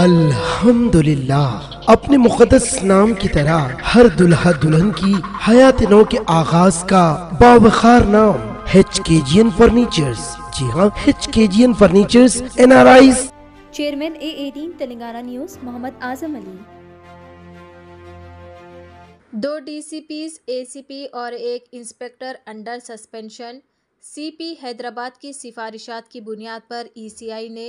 अल्हम्दुलिल्लाह अपने मुकदस नाम की तरह हर दुल्हा दुल्हन की हयात नौ के आगाज का बावखार नाम H K G N furnitures जी हाँ H K G N furnitures N R I chairman A eighteen Telangana news Mohammed Azam Ali दो डीसीपीस एसीपी और एक inspector under suspension CP Hyderabad की सिफारिशात की बुनियाद पर ईसीआई e ने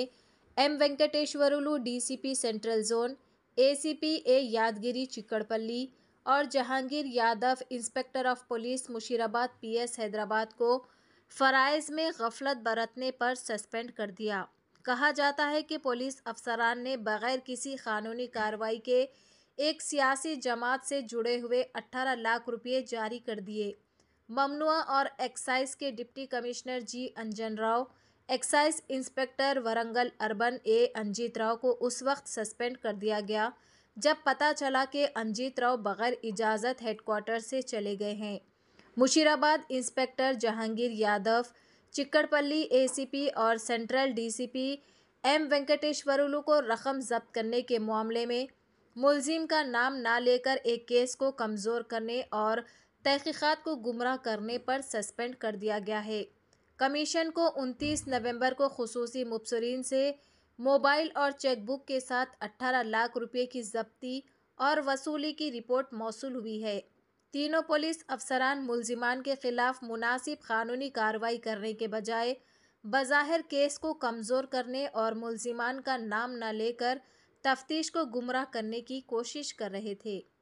M Venkateswarlu DCP central zone ACP A Yadagiri Chikkadpally और Jahangir Yadav inspector of police Musheerabad PS Hyderabad को फ़राइज़ में गफलत बरतने पर सस्पेंड कर दिया कहा जाता है कि पुलिस अफसरान ने बगैर किसी कानूनी कार्रवाई के एक सियासी जमात से जुड़े हुए 18 लाख रुपये जारी कर दिए ममनुआ और एक्साइज के deputy commissioner G Anjan Rao excise inspector Warangal urban A Anjeet Rao को उस वक्त सस्पेंड कर दिया गया जब पता चला कि अंजीत राव बगैर इजाज़त हेडक्वार्टर से चले गए हैं मुशीराबाद इंस्पेक्टर जहांगीर यादव चिक्कड़पल्ली एसीपी और सेंट्रल डीसीपी एम वेंकटेश्वरुलू को रकम जब्त करने के मामले में मुलजिम का नाम ना लेकर एक केस को कमज़ोर करने और तहकीक़ात को गुमराह करने पर सस्पेंड कर दिया गया है कमीशन को 29 नवंबर को खसूसी मुबसरीन से मोबाइल और चेकबुक के साथ 18 लाख रुपए की जब्ती और वसूली की रिपोर्ट मौसू हुई है तीनों पुलिस अफसरान मुलजिमान के खिलाफ मुनासिब कानूनी कार्रवाई करने के बजाय बज़ाहिर केस को कमज़ोर करने और मुलजिमान का नाम न लेकर तफ्तीश को गुमराह करने की कोशिश कर रहे थे